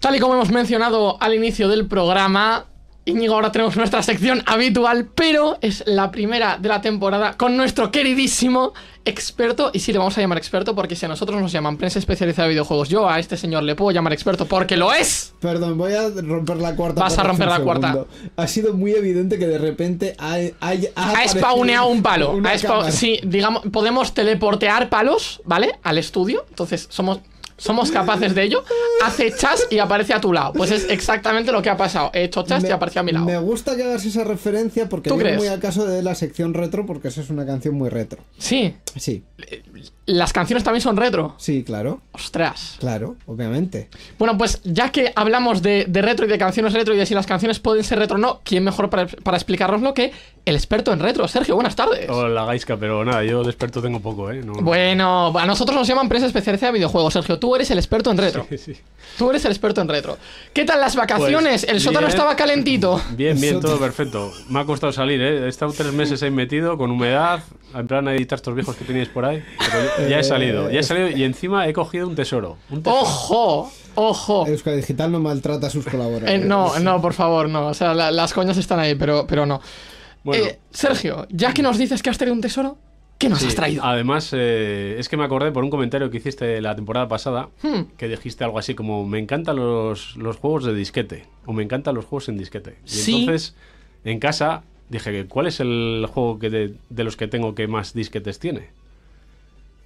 Tal y como hemos mencionado al inicio del programa, Íñigo, ahora tenemos nuestra sección habitual, pero es la primera de la temporada con nuestro queridísimo experto. Y sí, le vamos a llamar experto porque si a nosotros nos llaman prensa especializada de videojuegos, yo a este señor le puedo llamar experto porque lo es. Perdón, voy a romper la cuarta. Vas a romper la cuarta. Ha sido muy evidente que de repente hay, hay, ha, ha un palo. Si sí, digamos, podemos teleportear palos, ¿vale? Al estudio. Entonces, somos somos capaces de ello, hace chas y aparece a tu lado. Pues es exactamente lo que ha pasado. He hecho chas y aparece a mi lado. Me gusta que hagas esa referencia porque es muy al caso de la sección retro, porque esa es una canción muy retro. Sí. Sí. Las canciones también son retro. Sí, claro. Ostras. Claro, obviamente. Bueno, pues ya que hablamos de, retro y de canciones retro y de si las canciones pueden ser retro o no, ¿quién mejor para, para lo que el experto en retro? Sergio, buenas tardes. Hola, Gaisca, pero nada, yo de experto tengo poco, ¿eh? bueno, a nosotros nos llaman empresa especializada de videojuegos. Sergio, tú eres el experto en retro. Sí, sí. Tú eres el experto en retro. ¿Qué tal las vacaciones? Pues el sótano estaba calentito. Bien, bien, todo perfecto. Me ha costado salir, ¿eh? He estado tres meses ahí metido, con humedad, en a editar estos viejos que teníais por ahí. ya he salido, ya he eh, salido y encima he cogido un tesoro. Un ¡Ojo! ¡Ojo! Euskadi Digital no maltrata a sus colaboradores. Eh, no, no, por favor, no. O sea, las coñas están ahí, pero, pero no. Eh, Sergio, ya que nos dices que has traído un tesoro, ¿qué nos has traído? Además, es que me acordé por un comentario que hiciste la temporada pasada, hmm. que dijiste algo así como, me encantan los, los, juegos de disquete, o me encantan los juegos en disquete. Y entonces, en casa dije, que ¿cuál es el juego que de, de los que tengo que más disquetes tiene?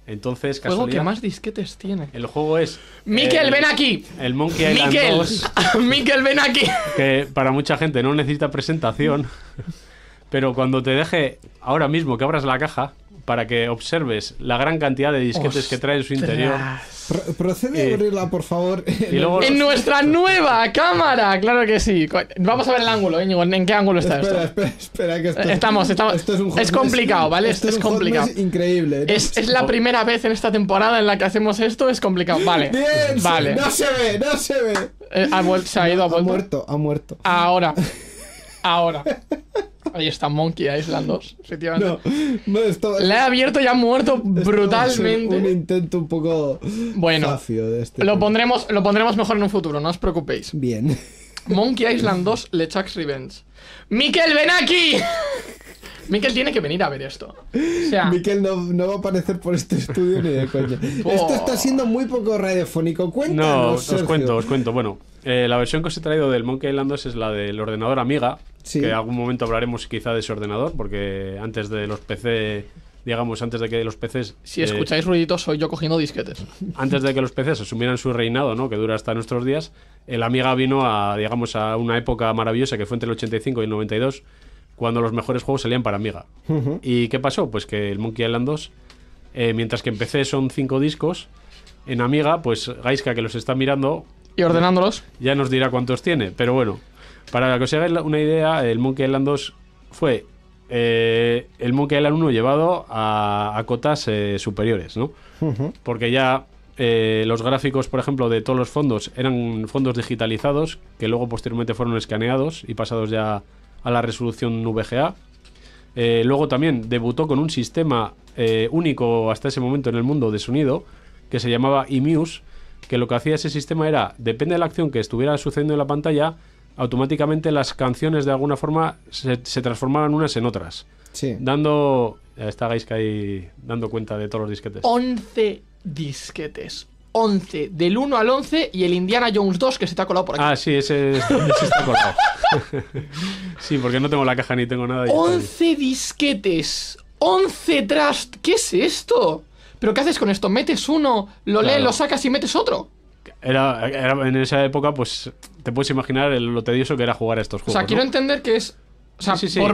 Entonces, casualidad. juego que más disquetes tiene. El juego es. ¡Miquel, eh, ven aquí! El Monkey Island Miquel, 2. ¡Miquel, ven aquí! Que para mucha gente no necesita presentación. Pero cuando te deje ahora mismo que abras la caja para que observes la gran cantidad de disquetes que trae en su interior. procede a eh, abrirla, por favor. En nuestra nueva cámara, claro que sí. Vamos a ver el ángulo, ¿En qué ángulo está esto? Espera, espera, que esto, estamos, estamos. Esto es, complicado, ¿vale? Esto es, es increíble. Es, la oh. primera vez en esta temporada en la que hacemos esto, es complicado. Vale. Bien, No se ve, no se ve. Eh, ha se ha ido, a Ha muerto, ha muerto. Ahora. Ahora. Ahí está Monkey Island 2, No, esto, La he abierto y ha muerto brutalmente. Un intento un poco bueno, este Lo pondremos, lo pondremos mejor en un futuro, no os preocupéis. Bien. Monkey Island 2, LeChuck's Revenge. ¡Mikel, ven aquí! Miquel tiene que venir a ver esto. O Miquel no, va a aparecer por este estudio ni de coña. Esto está oh. siendo muy poco radiofónico. Cuéntanos. No, os cuento, os cuento. Bueno, eh, la versión que os he traído del Monkey Island 2 es la del ordenador Amiga, que en algún momento hablaremos quizá de ese ordenador, porque antes de los PC digamos, antes de que los PCs... Si eh, escucháis ruiditos, soy yo cogiendo disquetes. Antes de que los PCs asumieran su reinado, ¿no? Que dura hasta nuestros días, el Amiga vino a, digamos, a una época maravillosa que fue entre el 85 y el 92, cuando los mejores juegos salían para Amiga. ¿Y qué pasó? Pues que el Monkey Island 2, eh, mientras que en PC son cinco discos, en Amiga, pues Gaiska, que los está mirando... Y ordenándolos. Ya nos dirá cuántos tiene, pero bueno... Para que os hagáis una idea, el Monkey Island 2 fue eh, el Monkey Island 1 llevado a, cotas eh, superiores, ¿no? Porque ya eh, los gráficos, por ejemplo, de todos los fondos eran fondos digitalizados que luego posteriormente fueron escaneados y pasados ya a la resolución VGA. luego también debutó con un sistema único hasta ese momento en el mundo de sonido que se llamaba E-MUSE, que lo que hacía ese sistema era, depende de la acción que estuviera sucediendo en la pantalla, automáticamente las canciones de alguna forma se, transformaban unas en otras. Sí. Dando. Está Gaisca ahí dando cuenta de todos los disquetes. 11 disquetes. 11, del 1 al 11 y el Indiana Jones 2 que se te ha colado por aquí. Ah, sí, ese, es. colado. sí, porque no tengo la caja ni tengo nada. 11 disquetes, 11 trust. ¿Qué es esto? ¿Pero qué haces con esto? ¿Metes uno, lo lees, lo sacas y metes otro? Era, en esa época, pues te puedes imaginar el, lo tedioso que era jugar a estos juegos. O sea, quiero entender que es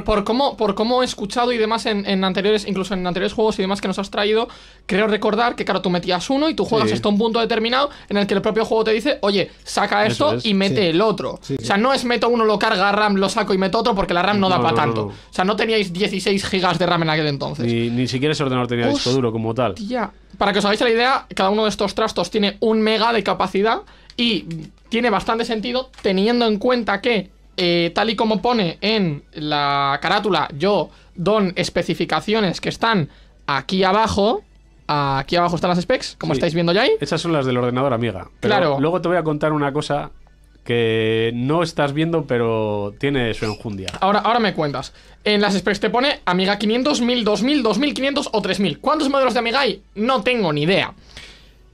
por, cómo, por cómo he escuchado y demás en, anteriores, incluso en anteriores juegos y demás que nos has traído, creo recordar que, claro, tú metías uno y tú juegas hasta un punto determinado en el que el propio juego te dice, oye, saca esto y mete el otro. O sea, no es meto uno, lo carga RAM, lo saco y meto otro porque la RAM no, da para tanto. o sea, no teníais 16 gigas de RAM en aquel entonces. Y ni siquiera ese ordenador tenía disco duro como tal. ya Para que os hagáis la idea, cada uno de estos trastos tiene un mega de capacidad y tiene bastante sentido teniendo en cuenta que eh, tal y como pone en la carátula, yo don especificaciones que están aquí abajo. Aquí abajo están las specs, como estáis viendo ya ahí. Esas son las del ordenador, amiga. claro. Luego te voy a contar una cosa que no estás viendo, pero tiene su enjundia. Ahora, ahora me cuentas. En las specs te pone Amiga 500, 1000, 2000, 2500 o 3000. ¿Cuántos modelos de Amiga hay? No tengo ni idea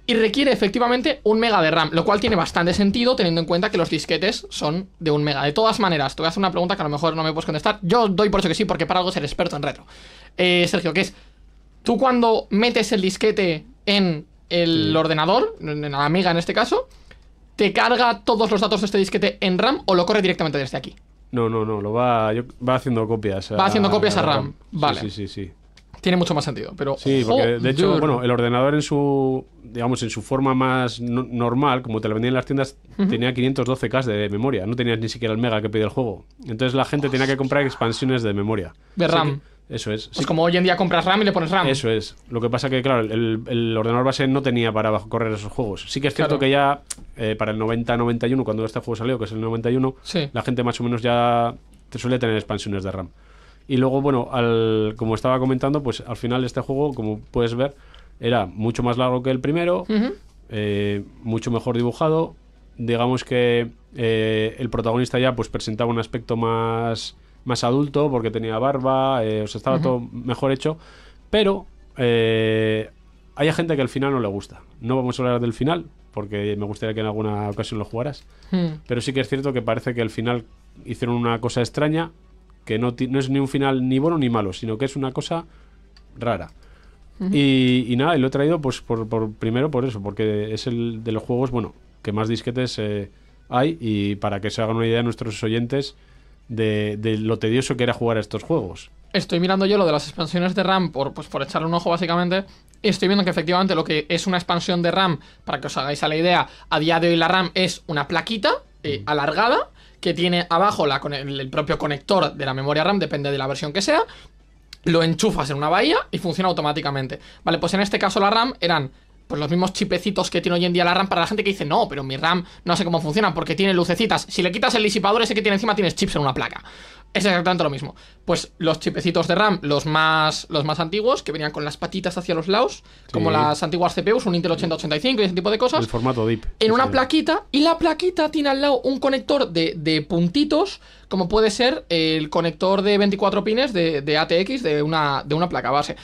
y requiere efectivamente un mega de RAM, lo cual tiene bastante sentido teniendo en cuenta que los disquetes son de un mega. De todas maneras, te voy a hacer una pregunta que a lo mejor no me puedes contestar. Yo doy por eso que sí, porque para algo ser experto en retro. Eh, Sergio, ¿qué es? Tú cuando metes el disquete en el ordenador, en la Amiga en este caso, ¿te carga todos los datos de este disquete en RAM o lo corre directamente desde aquí? No, no, no, lo va, va haciendo copias. va haciendo copias a, RAM. Vale. sí, sí. sí tiene mucho más sentido. Pero, sí, porque de hecho, bueno, el ordenador en su, digamos, en su forma más normal, como te lo vendían en las tiendas, tenía 512K de memoria. No tenías ni siquiera el mega que pide el juego. Entonces la gente tenía que comprar expansiones de memoria. De RAM. eso es. Es como hoy en día compras RAM y le pones RAM. Eso es. Lo que pasa que, claro, el, ordenador base no tenía para correr esos juegos. Sí que es cierto que ya eh, para el 90-91, cuando este juego salió, que es el 91, la gente más o menos ya te suele tener expansiones de RAM. Y luego, bueno, al, como estaba comentando, pues al final este juego, como puedes ver, era mucho más largo que el primero, eh, mucho mejor dibujado. Digamos que eh, el protagonista ya pues presentaba un aspecto más, más adulto porque tenía barba, eh, o estaba todo mejor hecho. Pero hay gente que al final no le gusta. No vamos a hablar del final, porque me gustaría que en alguna ocasión lo jugaras. Hmm. Pero sí que es cierto que parece que al final hicieron una cosa extraña que no, es ni un final ni bueno ni malo, sino que es una cosa rara. y, nada, y lo he traído pues por, primero por eso, porque es el de los juegos, bueno, que más disquetes eh, hay y para que se hagan una idea nuestros oyentes de, lo tedioso que era jugar a estos juegos. Estoy mirando yo lo de las expansiones de RAM por, pues, por echarle un ojo básicamente estoy viendo que efectivamente lo que es una expansión de RAM, para que os hagáis a la idea, a día de hoy la RAM es una plaquita eh, alargada que tiene abajo el propio conector de la memoria RAM, depende de la versión que sea, lo enchufas en una bahía y funciona automáticamente. Vale, pues en este caso la RAM eran pues los mismos chipecitos que tiene hoy en día la RAM para la gente que dice, no, pero mi RAM no sé cómo funciona porque tiene lucecitas. Si le quitas el disipador ese que tiene encima, tienes chips en una placa es exactamente lo mismo. Pues los chipecitos de RAM, los más, los más antiguos, que venían con las patitas hacia los lados, como las antiguas CPUs, un Intel 8085 y ese tipo de cosas. El formato DIP. En una plaquita, y la plaquita tiene al lado un conector de, de, puntitos, como puede ser el conector de 24 pines de, ATX de una, de una placa base.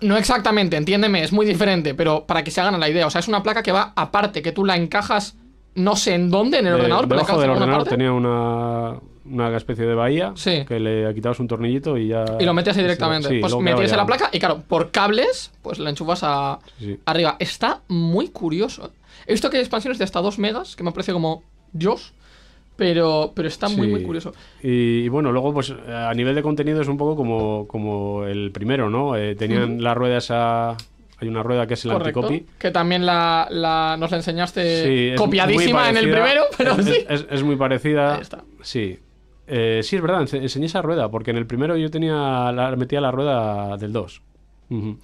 No exactamente, entiéndeme, es muy diferente, pero para que se hagan la idea, o sea, es una placa que va aparte, que tú la encajas no sé en dónde en el eh, ordenador. Debajo del ordenador tenía una una especie de bahía que le quitabas un tornillito y ya. Y lo metías ahí directamente. pues metías la placa y, claro, por cables, pues la enchufas a... arriba. Está muy curioso. ¿eh? He visto que hay expansiones de hasta 2 megas, que me parece como Dios. Pero, pero está muy, muy curioso. Y, bueno, luego, pues a nivel de contenido es un poco como, como el primero, ¿no? Eh, tenían la rueda esa hay una rueda que es el Correcto, Que también la, nos la enseñaste copiadísima en el primero, pero es, sí. es muy parecida. Ahí está. Sí, eh, sí, es verdad, enseñé esa rueda, porque en el primero yo tenía la, metía la rueda del 2. Hmm.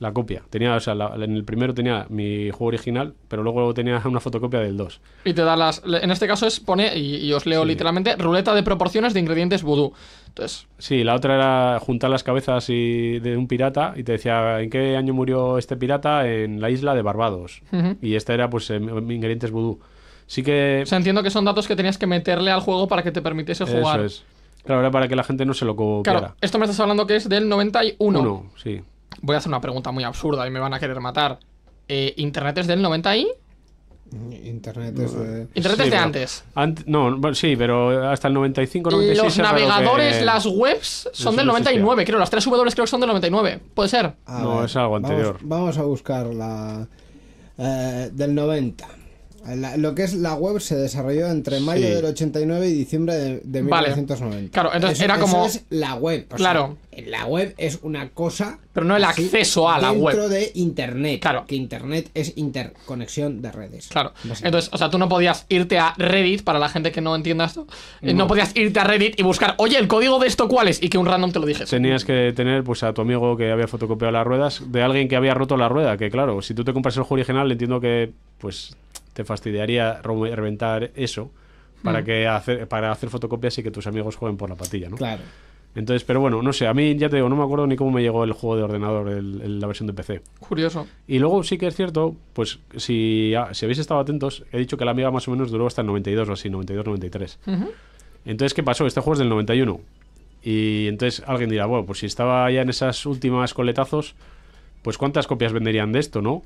La copia. Tenía, en el primero tenía mi juego original, pero luego tenía una fotocopia del 2. Y te da las. En este caso es pone, y, os leo literalmente, ruleta de proporciones de ingredientes vudú. Entonces. Sí, la otra era juntar las cabezas de un pirata y te decía en qué año murió este pirata en la isla de Barbados. Y esta era pues em, ingredientes vudú. Sí que... O sea, entiendo que son datos que tenías que meterle al juego para que te permitiese jugar. Eso es. Claro, para que la gente no se lo copiara. Claro, esto me estás hablando que es del 91. Uno, sí. Voy a hacer una pregunta muy absurda y me van a querer matar. Eh, ¿Internet es del 90 y...? Internet es de... Internet es de antes. No, sí, pero hasta el 95, 96... Los navegadores, las webs son del 99, creo. Las tres W creo que son del 99. ¿Puede ser? no, es algo anterior. Vamos, a buscar la... Eh, del 90 lo que es la web se desarrolló entre mayo del 89 y diciembre de, 1990. Claro, entonces era como. es la web. claro. la web es una cosa. Pero no el acceso a la web. Dentro de Internet. Claro. Que Internet es interconexión de redes. Claro. Entonces, o sea, tú no podías irte a Reddit, para la gente que no entienda esto, eh, no. podías irte a Reddit y buscar, oye, el código de esto cuál es, y que un random te lo dijese. Tenías que tener, pues, a tu amigo que había fotocopiado las ruedas, de alguien que había roto la rueda, que claro, si tú te compras el juego original, entiendo que, pues te fastidiaría reventar eso para, mm. que hacer, para hacer fotocopias y que tus amigos jueguen por la patilla, ¿no? Claro. Entonces, pero bueno, no sé, a mí ya te digo, no me acuerdo ni cómo me llegó el juego de ordenador, la versión de PC. Curioso. Y luego sí que es cierto, pues si, ah, si habéis estado atentos, he dicho que la amiga más o menos duró hasta el 92 o así, 92-93. Entonces, ¿qué pasó? Este juego es del 91. Y entonces alguien dirá, bueno, pues si estaba ya en esas últimas coletazos, pues cuántas copias venderían de esto, ¿no?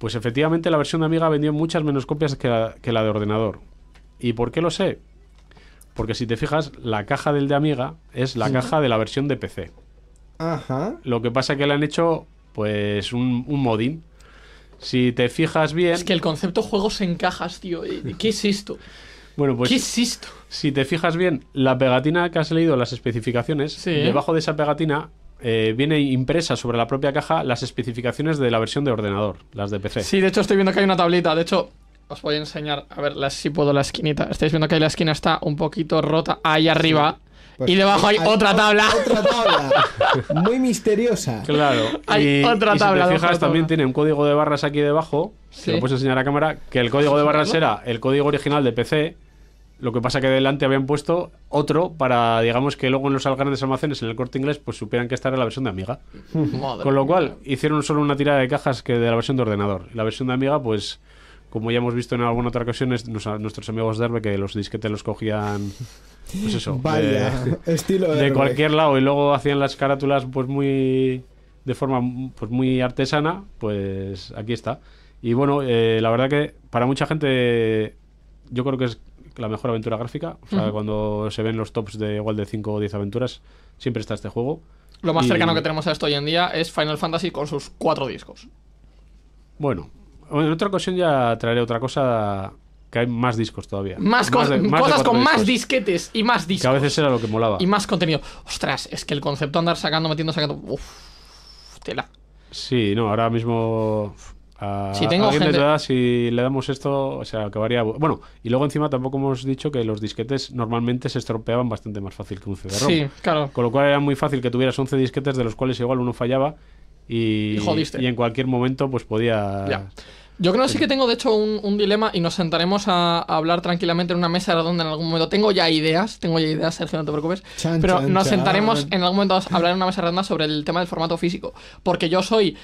Pues efectivamente la versión de Amiga vendió muchas menos copias que la, de ordenador. ¿Y por qué lo sé? Porque si te fijas, la caja del de Amiga es la caja de la versión de PC. Ajá. Lo que pasa es que le han hecho pues un, un modín. Si te fijas bien... Es que el concepto juegos en cajas, tío. ¿Qué es esto? Bueno, pues. ¿Qué es esto? Si te fijas bien, la pegatina que has leído, las especificaciones, debajo de esa pegatina eh, viene impresa sobre la propia caja las especificaciones de la versión de ordenador, las de PC. Sí, de hecho estoy viendo que hay una tablita. De hecho, os voy a enseñar, a ver si puedo la esquinita. Estáis viendo que ahí la esquina está un poquito rota ahí arriba. Pues y debajo hay, otra tabla. Otra tabla. Muy misteriosa. Claro. Hay otra tabla. Las si fijas, también tiene un código de barras aquí debajo. si lo puedes enseñar a cámara. Que el código de barras era el código original de PC lo que pasa que delante habían puesto otro para, digamos, que luego en los grandes almacenes en el corte inglés, pues supieran que esta era la versión de Amiga. Con lo cual, hicieron solo una tirada de cajas que de la versión de ordenador. La versión de Amiga, pues, como ya hemos visto en alguna otra ocasión, es nuestros amigos de Herbe que los disquetes los cogían. Pues eso. de, estilo de, cualquier lado y luego hacían las carátulas, pues muy. de forma pues muy artesana, pues aquí está. Y bueno, eh, la verdad que para mucha gente yo creo que es la mejor aventura gráfica. O sea, cuando se ven los tops de igual de 5 o 10 aventuras, siempre está este juego. Lo más cercano que tenemos a esto hoy en día es Final Fantasy con sus cuatro discos. Bueno, en otra ocasión ya traeré otra cosa que hay más discos todavía. Más, cosas con más disquetes y más discos. Que a veces era lo que molaba. Y más contenido. Ostras, es que el concepto andar sacando, metiendo, sacando. Uff, tela. Sí, no, ahora mismo si alguien si le damos esto, o acabaría. Bueno, y luego encima tampoco hemos dicho que los disquetes normalmente se estropeaban bastante más fácil que un cd Sí, claro. Con lo cual era muy fácil que tuvieras 11 disquetes, de los cuales igual uno fallaba y, en cualquier momento, pues podía. Yo creo que sí que tengo, de hecho, un, dilema y nos sentaremos a, hablar tranquilamente en una mesa redonda en algún momento. Tengo ya ideas, tengo ya ideas, Sergio, no te preocupes. pero nos sentaremos en algún momento a hablar en una mesa redonda sobre el tema del formato físico. Porque yo soy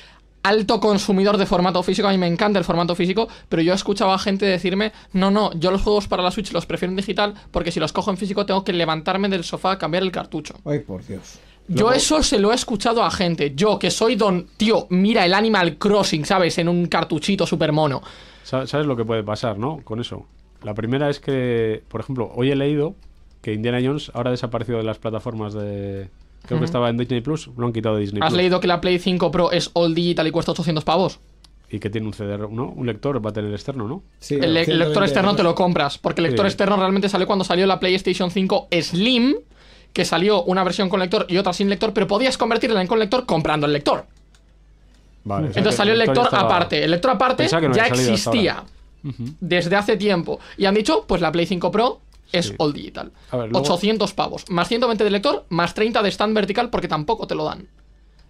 alto consumidor de formato físico, a mí me encanta el formato físico, pero yo he escuchado a gente decirme, no, no, yo los juegos para la Switch los prefiero en digital porque si los cojo en físico tengo que levantarme del sofá a cambiar el cartucho. Ay, por Dios. Yo eso se lo he escuchado a gente. Yo, que soy don. Tío, mira el Animal Crossing, ¿sabes? En un cartuchito super mono. ¿Sabes lo que puede pasar, no? Con eso. La primera es que, por ejemplo, hoy he leído que Indiana Jones ahora ha desaparecido de las plataformas de, Creo que estaba en Disney Plus, lo han quitado de Disney ¿Has leído que la Play 5 Pro es all digital y cuesta 800 pavos? Y que tiene un CD, ¿no? Un lector va a tener externo, ¿no? Sí, el, lector externo te lo compras, porque el lector externo realmente salió cuando salió la PlayStation 5 Slim, que salió una versión con lector y otra sin lector, pero podías convertirla en con lector comprando el lector. Vale, Entonces salió el lector, aparte. El lector aparte ya existía desde hace tiempo. Y han dicho, pues la Play 5 Pro es all digital. 800 pavos, más 120 de lector, más 30 de stand vertical porque tampoco te lo dan.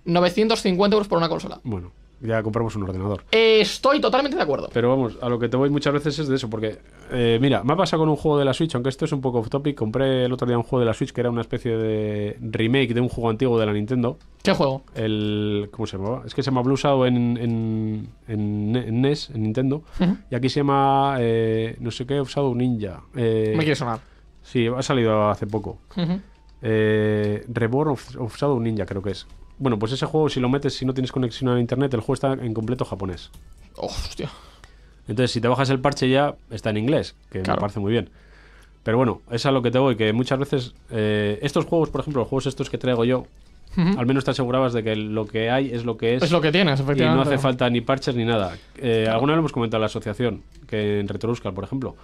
950 euros por una consola. Bueno, ya compramos un ordenador. estoy totalmente de acuerdo. Pero vamos, a lo que te voy muchas veces es de eso, porque eh, mira, me ha pasado con un juego de la Switch, aunque esto es un poco off topic, compré el otro día un juego de la Switch que era una especie de remake de un juego antiguo de la Nintendo. ¿Qué juego? El, ¿Cómo se llamaba? Es que se llama Blue Shadow en, en, NES, e en Nintendo, y aquí se llama, eh, no sé qué, Shadow Ninja. Eh, me quiere sonar. Sí, ha salido hace poco. Reborn of, Ninja creo que es. Bueno, pues ese juego, si lo metes, si no tienes conexión a internet, el juego está en completo japonés. hostia. Entonces, si te bajas el parche ya está en inglés, que me parece muy bien. Pero bueno, es a lo que te voy, que muchas veces eh, estos juegos, por ejemplo, los juegos estos que traigo yo, al menos te asegurabas de que lo que hay es lo que es. Es lo que tienes, efectivamente. Y no hace falta ni parches ni nada. Eh, alguna vez hemos comentado en la asociación, que en Retrobuscar, por ejemplo,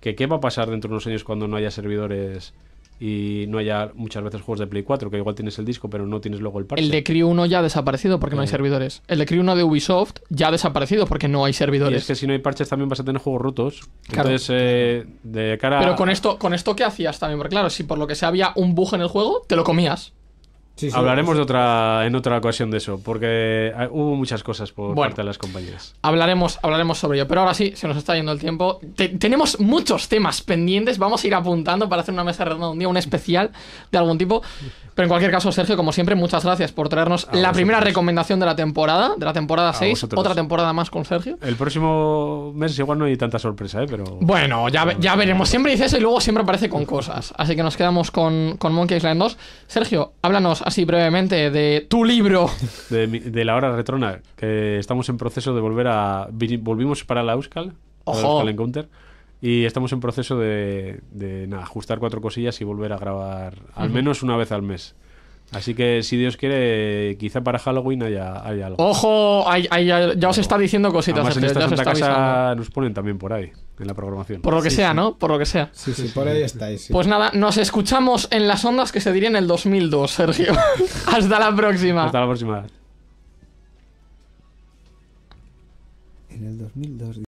que qué va a pasar dentro de unos años cuando no haya servidores y no haya muchas veces juegos de Play 4, que igual tienes el disco, pero no tienes luego el parche. El de Crew 1 ya ha desaparecido porque no hay servidores. El de Crew 1 de Ubisoft ya ha desaparecido porque no hay servidores. es que si no hay parches también vas a tener juegos rotos. Entonces, eh, de Pero con esto, con esto, ¿qué hacías también? Porque claro, si por lo que sea había un bug en el juego, te lo comías. Hablaremos de otra, en otra ocasión de eso, porque eh, hubo muchas cosas por parte de las compañeras. Hablaremos, hablaremos sobre ello, pero ahora sí, se nos está yendo el tiempo. tenemos muchos temas pendientes, vamos a ir apuntando para hacer una mesa redonda un día, un especial de algún tipo. Pero en cualquier caso, Sergio, como siempre, muchas gracias por traernos la primera recomendación de la temporada, de la temporada 6, otra temporada más con Sergio. El próximo mes igual no hay tanta sorpresa, ¿eh? pero... Bueno, ya, ya veremos. Siempre dice eso y luego siempre aparece con cosas. Así que nos quedamos con, con Monkey Island 2. Sergio, háblanos así brevemente de tu libro. De, la hora retrona, que estamos en proceso de volver a... Volvimos para la Euskal, Ojo. Encounter y estamos en proceso de, ajustar cuatro cosillas y volver a grabar al menos una vez al mes. Así que si Dios quiere, quizá para Halloween haya, algo. Ojo, ya os está diciendo cositas. en esta Casa nos ponen también por ahí, en la programación. Por lo que sea, ¿no? Por lo que sea. Sí, sí, por ahí estáis. Pues nada, nos escuchamos en las ondas que se dirían el 2002, Sergio. Hasta la próxima. Hasta la próxima. En el 2002.